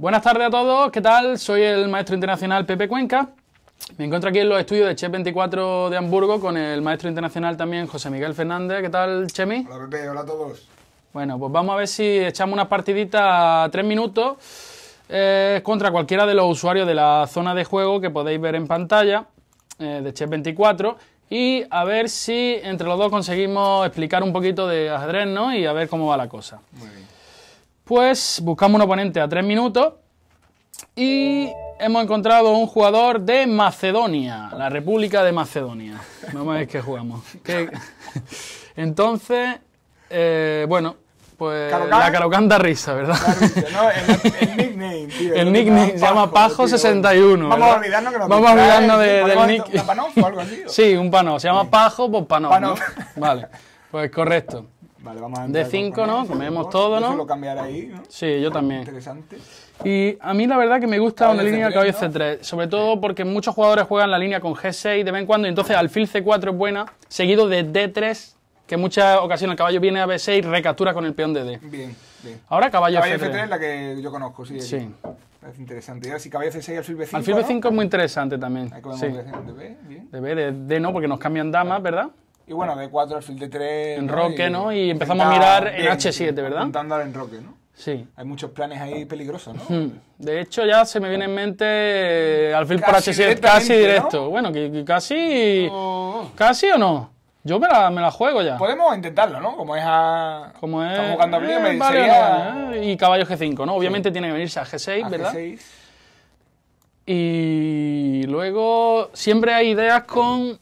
Buenas tardes a todos, ¿qué tal? Soy el maestro internacional Pepe Cuenca. Me encuentro aquí en los estudios de Chef 24 de Hamburgo con el maestro internacional también José Miguel Fernández. ¿Qué tal, Chemi? Hola Pepe, hola a todos. Bueno, pues vamos a ver si echamos una partidita a tres minutos eh, contra cualquiera de los usuarios de la zona de juego que podéis ver en pantalla eh, de Chef 24 y a ver si entre los dos conseguimos explicar un poquito de ajedrez, Y a ver cómo va la cosa. Muy bien pues buscamos un oponente a tres minutos y hemos encontrado un jugador de Macedonia, la República de Macedonia. Vamos a ver qué jugamos. Entonces, eh, bueno, pues la Carocan da risa, ¿verdad? el, nickname, tío. El, nickname se llama Pajo61. Vamos a olvidarnos que nos Vamos a olvidarnos de, del ¿Un o algo así? Sí, un pano. Se llama Pajo, pues Panó. Vale, pues correcto d 5, ¿no? Comemos todo, ¿no? cambiar ahí, ¿no? Sí, yo también. Interesante. Y a mí la verdad que me gusta una línea de caballo C3, sobre todo porque muchos jugadores juegan la línea con G6 de vez en cuando, y entonces alfil C4 es buena, seguido de D3, que en muchas ocasiones el caballo viene a B6 y recaptura con el peón de D. Bien, bien. Ahora caballo, caballo F3. c 3 es la que yo conozco, sí. Sí. Es interesante. Y ahora si caballo C6 alfil B5. Alfil B5 es muy interesante también. Ahí sí. de B, bien. De B, de D no, porque nos cambian damas, ¿verdad? Y bueno, d 4 alfil de 3. En Roque, ¿no? Y empezamos a mirar en H7, ¿verdad? Intentando en Roque, ¿no? Sí. Hay muchos planes ahí peligrosos, ¿no? De hecho, ya se me viene en mente eh, al alfil por H7 casi directo. Bueno, que, casi. Oh. ¿Casi o no? Yo me la, juego ya. Podemos intentarlo, ¿no? Como es a. Como es. Estamos jugando a me eh, Y caballo G5, ¿no? Obviamente tiene que venirse a G6, a ¿verdad? G6. Y luego siempre hay ideas con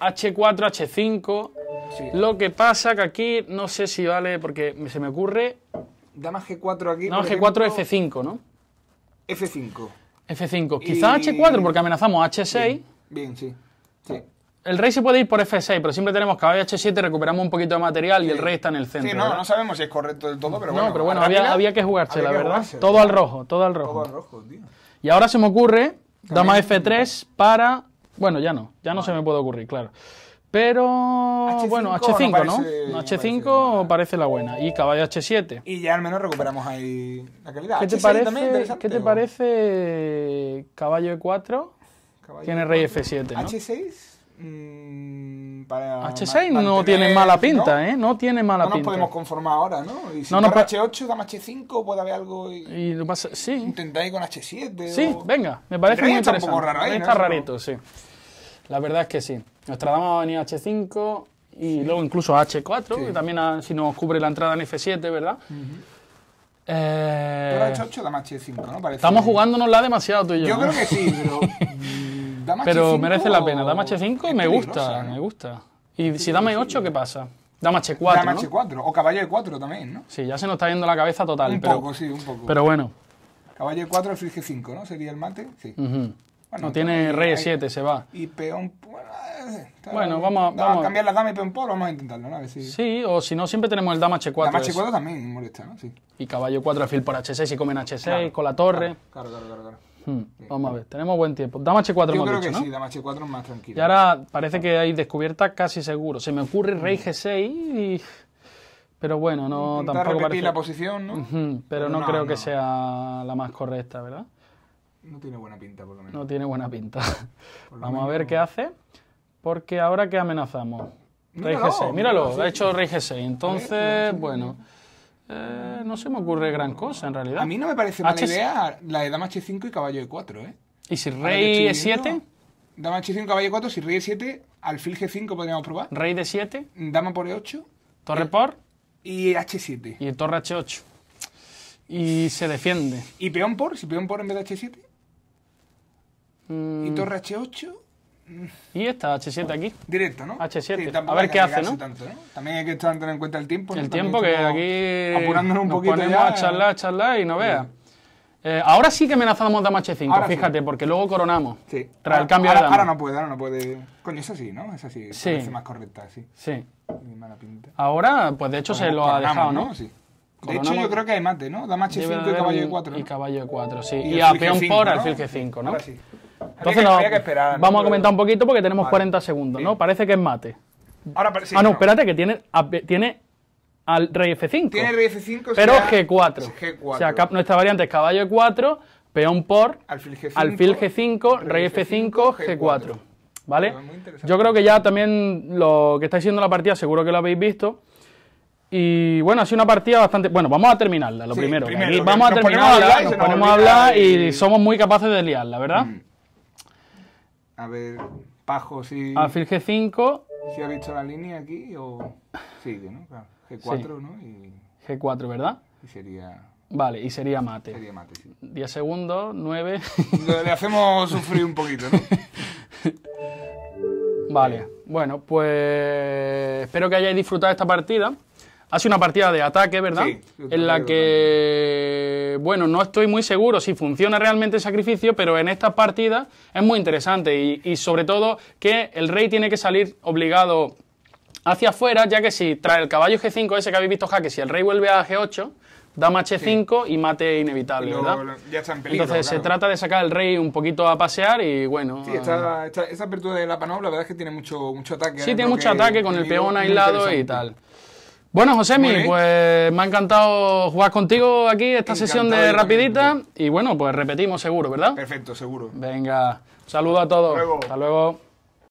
H4, H5. Lo que pasa que aquí no sé si vale, porque se me ocurre. Dama G4 aquí. No, G4, F5, ¿no? F5. F5. Quizás H4, porque amenazamos H6. Bien, sí. El rey se puede ir por F6, pero siempre tenemos caballo H7, recuperamos un poquito de material y el rey está en el centro. Sí, no, no sabemos si es correcto del todo, pero bueno. No, pero bueno, había, que jugarse, la verdad. todo al rojo, todo al rojo. Todo al rojo, tío. Y ahora se me ocurre, dama F3 para bueno, ya no, ya no se me puede ocurrir, claro. Pero bueno, H5, ¿no? h H5 parece, la buena. Y caballo H7. Y ya al menos recuperamos ahí la calidad. ¿Qué te, parece, ¿qué te parece eh, caballo E4? tiene rey F7. ¿no? H6. Mm, para H6 no tiene mala pinta, no, ¿eh? No tiene mala pinta. No nos podemos conformar ahora, ¿no? Y si no H8, dama H5, puede haber algo. Y, Intentáis con H7. Sí, venga, me parece muy interesante. Está raro rarito, sí. La verdad es que sí. Nuestra dama va a venir H5 y luego incluso H4, que también si nos cubre la entrada en F7, ¿verdad? Eh, pero H8, más H5, ¿no? Estamos jugándonos la demasiado tú y yo. Yo creo que sí, pero. Pero merece la pena. Dama H5 me gusta, ¿eh? me gusta. Y si dama E8, ¿qué pasa? Dama H4. Dama h H4 o caballo E4 también, ¿no? Sí, ya se nos está yendo la cabeza total. Un poco, sí, un poco. Pero bueno. Caballo E4, alfil G5, ¿no? Sería el mate. Sí. Bueno, no tiene rey 7, se va. Y peón. Bueno, eh, vamos a. Vamos a cambiar la dama y peón por, vamos a intentarlo, A Sí, o si no, siempre tenemos el dama h4. Dama h4 también molesta, ¿no? Sí. Y caballo 4 alfil por h6 y comen h6 con la torre. Claro, claro, claro. claro. Hmm, vamos a ver, tenemos buen tiempo. Dama H4 Yo creo que sí, dama H4 es más tranquilo. Y ahora parece que hay descubierta casi seguro. Se me ocurre rey hmm. G6 y... Pero bueno, no tampoco parece... la posición, ¿no? Pero, no, creo que sea la más correcta, ¿verdad? No tiene buena pinta, por lo menos. No tiene buena pinta. Vamos a ver qué hace. Porque ahora que amenazamos. Rey G6. Míralo, míralo ha hecho rey G6. Entonces, bueno... Eh, no se me ocurre gran cosa, en realidad. A mí no me parece mala idea la de dama h5 y caballo e4, ¿eh? ¿Y si rey e7? Dama h5, caballo e4, si rey e7, alfil g5 podríamos probar. Rey de 7 Dama por e8. Torre eh, por. Y h7. Y torre h8. Y se defiende. ¿Y peón por? Si peón por en vez de h7. Mm. Y torre h8. Y esta H7 aquí. Directo, ¿no? H7. a ver qué hace, ¿no? ¿eh? También hay que tener en cuenta el tiempo. El tiempo que aquí apurándonos un nos poquito ponemos ya, a charlar, charlar y no veas. Eh, ahora sí que amenazamos Dama H5, fíjate, porque luego coronamos. Sí. Tras ahora, el cambio ahora, de dama. ahora no puede, ahora no puede. Coño, esa sí, ¿no? Esa sí, sí. parece más correcta, sí. Sí. pinta. Ahora, pues de hecho pues se lo ha dejado, ¿no? Sí. De hecho, yo creo que hay mate, ¿no? Dama H5 y caballo E4. ¿no? Y caballo E4, sí. Y, a peón por al alfil G5, ¿no? Ahora sí. Entonces, vamos a comentar un poquito porque tenemos 40 segundos, ¿no? Parece que es mate. Ahora, ah, no, espérate, que tiene, tiene al rey F5. Tiene rey F5, pero G4. O sea, nuestra variante es caballo E4, peón por, alfil G5, rey F5, G4. ¿Vale? Yo creo que ya también lo que está siendo la partida, seguro que lo habéis visto. Y bueno, ha sido una partida bastante. Bueno, vamos a terminarla, lo primero. vamos a terminarla, nos ponemos a hablar, y, somos muy capaces de liarla, ¿verdad? Mm. A ver, Pajo, si. Alfil G5. Si ha visto la línea aquí o. Sigue, ¿no? G4, ¿no? Y... G4, ¿verdad? Y sería. Vale, y sería mate. Sería mate, sí. 10 segundos, 9. Le hacemos sufrir un poquito, ¿no? vale, bueno, pues espero que hayáis disfrutado esta partida. Hace una partida de ataque, ¿verdad? en la que, bueno, no estoy muy seguro si funciona realmente el sacrificio, pero en esta partida es muy interesante y, sobre todo que el rey tiene que salir obligado hacia afuera, ya que si trae el caballo G5 ese que habéis visto jaque, si el rey vuelve a G8, dama H5 y mate inevitable, ¿verdad? Ya Entonces se trata de sacar al rey un poquito a pasear y bueno... Sí, esta, esa apertura de la panola, la verdad es que tiene mucho, mucho ataque. Sí, ¿eh? tiene mucho ataque con el peón aislado y tal. Bueno, Josemi, pues me ha encantado jugar contigo aquí esta sesión de rapidita y bueno, pues repetimos seguro, ¿verdad? Perfecto, seguro. Venga, saludo a todos. Hasta luego.